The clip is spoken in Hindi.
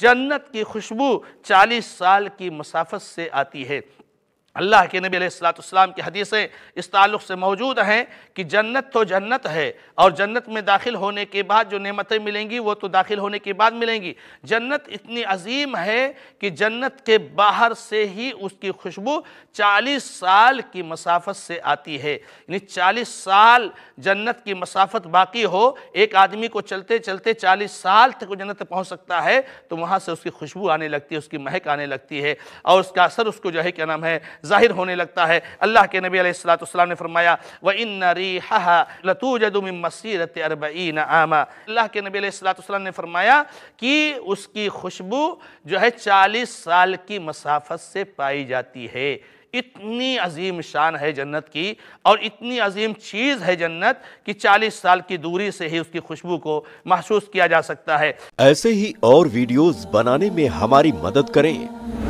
जन्नत की खुशबू चालीस साल की मसाफत से आती है अल्लाह के नबी सलाम की हदीसें इस ताल्लुक़ से मौजूद हैं कि जन्नत तो जन्नत है और जन्नत में दाखिल होने के बाद जो नेमतें मिलेंगी वो तो दाखिल होने के बाद मिलेंगी जन्नत इतनी अजीम है कि जन्नत के बाहर से ही उसकी खुशबू 40 साल की मसाफत से आती है यानी 40 साल जन्नत की मसाफत बाकी हो एक आदमी को चलते चलते चालीस साल तक वो जन्नत पहुँच सकता है तो वहाँ से उसकी खुशबू आने लगती है उसकी महक आने लगती है और उसका असर उसको जो है क्या नाम है ज़ाहिर होने लगता है अल्लाह के नबी अलैहिस्सलाम ने फरमाया व इन रीहा लतूजदम मसीरत अरबईन आमा अल्लाह के नबी अलैहिस्सलाम ने फरमाया कि उसकी खुशबू जो है चालीस साल की मसाफत से पाई जाती है इतनी अजीम शान है जन्नत की और इतनी अजीम चीज़ है जन्नत कि 40 साल की दूरी से ही उसकी खुशबू को महसूस किया जा सकता है ऐसे ही और वीडियोस बनाने में हमारी मदद करें